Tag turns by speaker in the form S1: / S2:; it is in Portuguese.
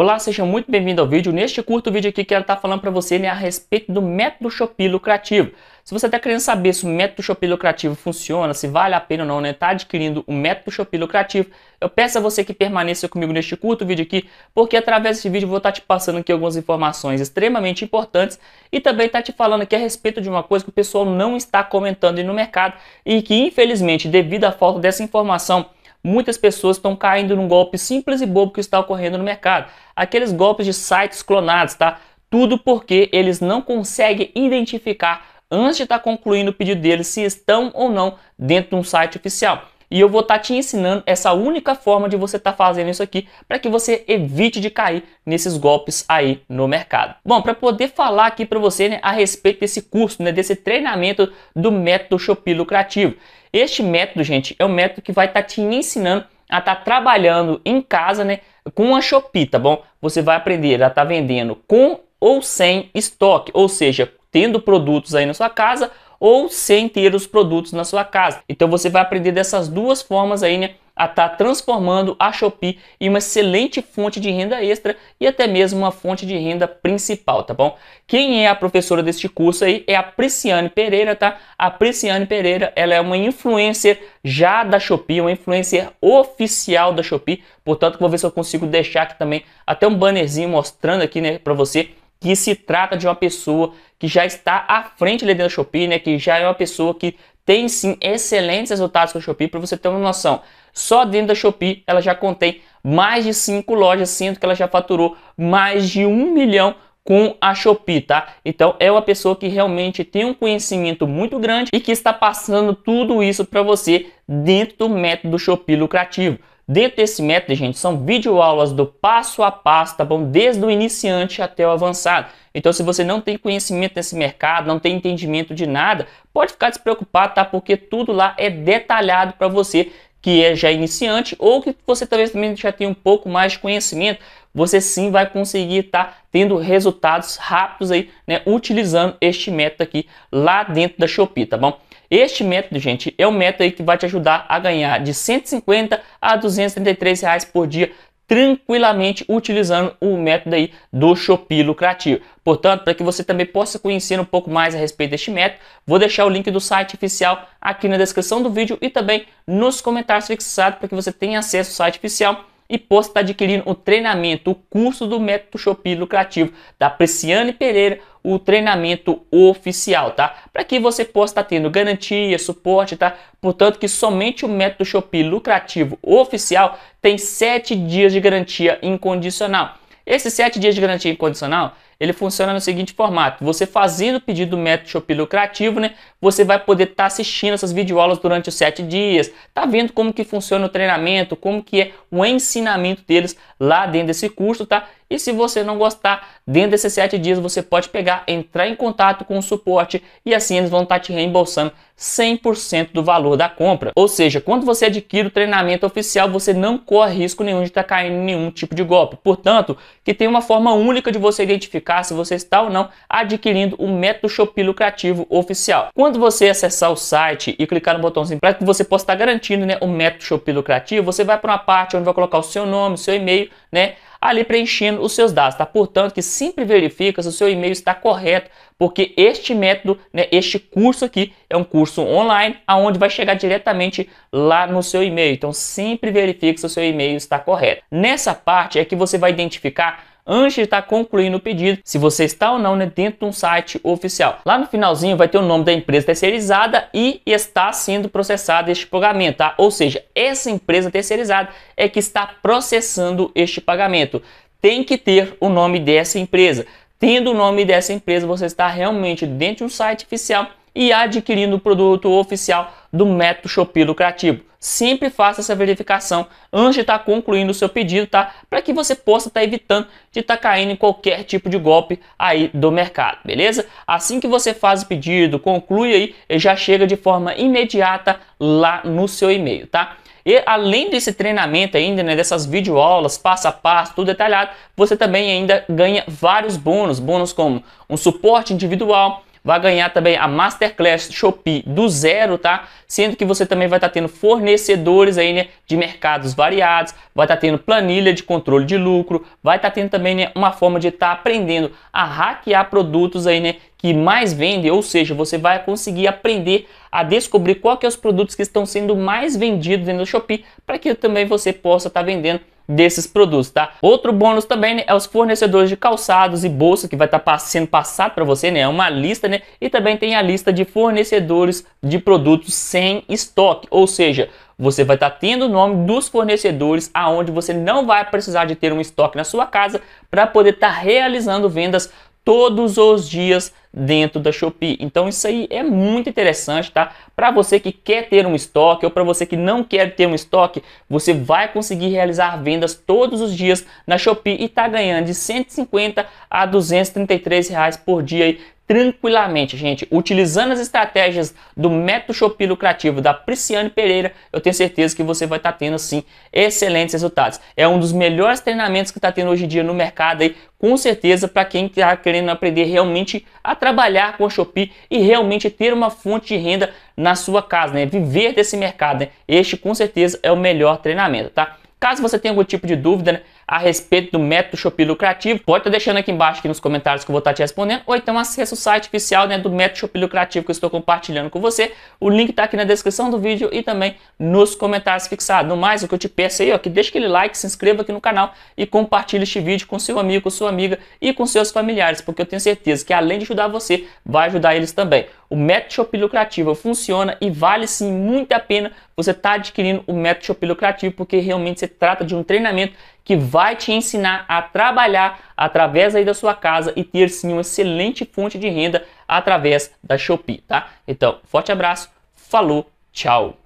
S1: Olá, seja muito bem-vindo ao vídeo. Neste curto vídeo aqui quero estar tá falando para você né, a respeito do método Shopee lucrativo. Se você está querendo saber se o método Shopee lucrativo funciona, se vale a pena ou não estar né, tá adquirindo o método Shopee lucrativo, eu peço a você que permaneça comigo neste curto vídeo aqui, porque através desse vídeo eu vou estar tá te passando aqui algumas informações extremamente importantes e também estar tá te falando aqui a respeito de uma coisa que o pessoal não está comentando no mercado e que infelizmente devido à falta dessa informação muitas pessoas estão caindo num golpe simples e bobo que está ocorrendo no mercado. Aqueles golpes de sites clonados, tá? Tudo porque eles não conseguem identificar antes de estar tá concluindo o pedido deles se estão ou não dentro de um site oficial. E eu vou estar tá te ensinando essa única forma de você estar tá fazendo isso aqui para que você evite de cair nesses golpes aí no mercado. Bom, para poder falar aqui para você né, a respeito desse curso, né, desse treinamento do método Shopee lucrativo. Este método, gente, é um método que vai estar tá te ensinando a estar tá trabalhando em casa, né, com a Shopee, tá bom? Você vai aprender a estar tá vendendo com ou sem estoque, ou seja, tendo produtos aí na sua casa ou sem ter os produtos na sua casa. Então você vai aprender dessas duas formas aí, né? A estar tá transformando a Shopee em uma excelente fonte de renda extra e até mesmo uma fonte de renda principal, tá bom? Quem é a professora deste curso aí é a Prisciane Pereira, tá? A Prisciane Pereira, ela é uma influencer já da Shopee, uma influencer oficial da Shopee, portanto, vou ver se eu consigo deixar aqui também até um bannerzinho mostrando aqui, né, para você que se trata de uma pessoa que já está à frente ali dentro da Shopee, né? Que já é uma pessoa que tem sim excelentes resultados com a Shopee. Para você ter uma noção, só dentro da Shopee ela já contém mais de cinco lojas, sendo que ela já faturou mais de um milhão com a Shopee, tá? Então é uma pessoa que realmente tem um conhecimento muito grande e que está passando tudo isso para você dentro do método Shopee lucrativo. Dentro desse método, gente, são videoaulas do passo a passo, tá bom? Desde o iniciante até o avançado. Então, se você não tem conhecimento nesse mercado, não tem entendimento de nada, pode ficar despreocupado, tá? Porque tudo lá é detalhado para você que é já iniciante ou que você talvez também já tenha um pouco mais de conhecimento, você sim vai conseguir estar tá tendo resultados rápidos aí, né? Utilizando este método aqui lá dentro da Shopee, tá bom? Este método, gente, é um método aí que vai te ajudar a ganhar de 150 a 233 reais por dia tranquilamente utilizando o método aí do Shopee lucrativo. Portanto, para que você também possa conhecer um pouco mais a respeito deste método, vou deixar o link do site oficial aqui na descrição do vídeo e também nos comentários fixados para que você tenha acesso ao site oficial e possa estar adquirindo o treinamento, o curso do método Shopee lucrativo da Preciane Pereira, o treinamento oficial, tá? Para que você possa estar tendo garantia, suporte, tá? Portanto, que somente o método Shopee lucrativo oficial tem 7 dias de garantia incondicional. Esses 7 dias de garantia incondicional ele funciona no seguinte formato. Você fazendo o pedido do método Shopee lucrativo, né? Você vai poder estar tá assistindo essas videoaulas durante os sete dias, tá vendo como que funciona o treinamento, como que é o ensinamento deles lá dentro desse curso, tá? E se você não gostar, dentro desses sete dias você pode pegar, entrar em contato com o suporte e assim eles vão estar tá te reembolsando 100% do valor da compra. Ou seja, quando você adquire o treinamento oficial, você não corre risco nenhum de estar tá caindo em nenhum tipo de golpe. Portanto, que tem uma forma única de você identificar verificar se você está ou não adquirindo o método Shopee lucrativo oficial. Quando você acessar o site e clicar no botãozinho para que você possa estar garantindo né, o método Shopee lucrativo, você vai para uma parte onde vai colocar o seu nome, seu e-mail, né? ali preenchendo os seus dados, tá? Portanto, que sempre verifica se o seu e-mail está correto, porque este método, né, este curso aqui é um curso online, aonde vai chegar diretamente lá no seu e-mail. Então, sempre verifique se o seu e-mail está correto. Nessa parte é que você vai identificar antes de estar tá concluindo o pedido, se você está ou não né, dentro de um site oficial. Lá no finalzinho vai ter o nome da empresa terceirizada e está sendo processado este pagamento, tá? Ou seja, essa empresa terceirizada é que está processando este pagamento. Tem que ter o nome dessa empresa. Tendo o nome dessa empresa, você está realmente dentro de um site oficial e adquirindo o produto oficial do método Shopee lucrativo sempre faça essa verificação antes de estar tá concluindo o seu pedido, tá? Para que você possa estar tá evitando de estar tá caindo em qualquer tipo de golpe aí do mercado, beleza? Assim que você faz o pedido, conclui aí, já chega de forma imediata lá no seu e-mail, tá? E além desse treinamento ainda, né, dessas videoaulas, passo a passo, tudo detalhado, você também ainda ganha vários bônus, bônus como um suporte individual, vai ganhar também a Masterclass Shopee do zero, tá? Sendo que você também vai estar tá tendo fornecedores aí, né, de mercados variados, vai estar tá tendo planilha de controle de lucro, vai estar tá tendo também, né, uma forma de estar tá aprendendo a hackear produtos aí, né, que mais vendem, ou seja, você vai conseguir aprender a descobrir qual que é os produtos que estão sendo mais vendidos dentro do Shopee, para que também você possa estar tá vendendo desses produtos, tá? Outro bônus também né, é os fornecedores de calçados e bolsa que vai estar tá sendo passado para você, né? É uma lista, né? E também tem a lista de fornecedores de produtos sem estoque, ou seja, você vai estar tá tendo o nome dos fornecedores aonde você não vai precisar de ter um estoque na sua casa para poder estar tá realizando vendas todos os dias dentro da Shopee. Então isso aí é muito interessante, tá? Para você que quer ter um estoque ou para você que não quer ter um estoque, você vai conseguir realizar vendas todos os dias na Shopee e tá ganhando de 150 a 233 reais por dia aí tranquilamente, gente. Utilizando as estratégias do método Shopee lucrativo da Prisciane Pereira, eu tenho certeza que você vai estar tá tendo, sim, excelentes resultados. É um dos melhores treinamentos que está tendo hoje em dia no mercado aí, com certeza, para quem está querendo aprender realmente a trabalhar com a Shopee e realmente ter uma fonte de renda na sua casa, né? Viver desse mercado, né? Este, com certeza, é o melhor treinamento, tá? Caso você tenha algum tipo de dúvida, né? a respeito do método Shopee lucrativo. Pode estar deixando aqui embaixo aqui nos comentários que eu vou estar te respondendo, ou então acessa o site oficial né, do método Shopee lucrativo que eu estou compartilhando com você. O link está aqui na descrição do vídeo e também nos comentários fixados. No mais, o que eu te peço aí, ó, que deixe aquele like, se inscreva aqui no canal e compartilhe este vídeo com seu amigo, com sua amiga e com seus familiares, porque eu tenho certeza que além de ajudar você, vai ajudar eles também. O método Shopee lucrativo funciona e vale sim muito a pena você estar tá adquirindo o método Shopee lucrativo, porque realmente se trata de um treinamento que vai te ensinar a trabalhar através aí da sua casa e ter sim uma excelente fonte de renda através da Shopee, tá? Então, forte abraço, falou, tchau!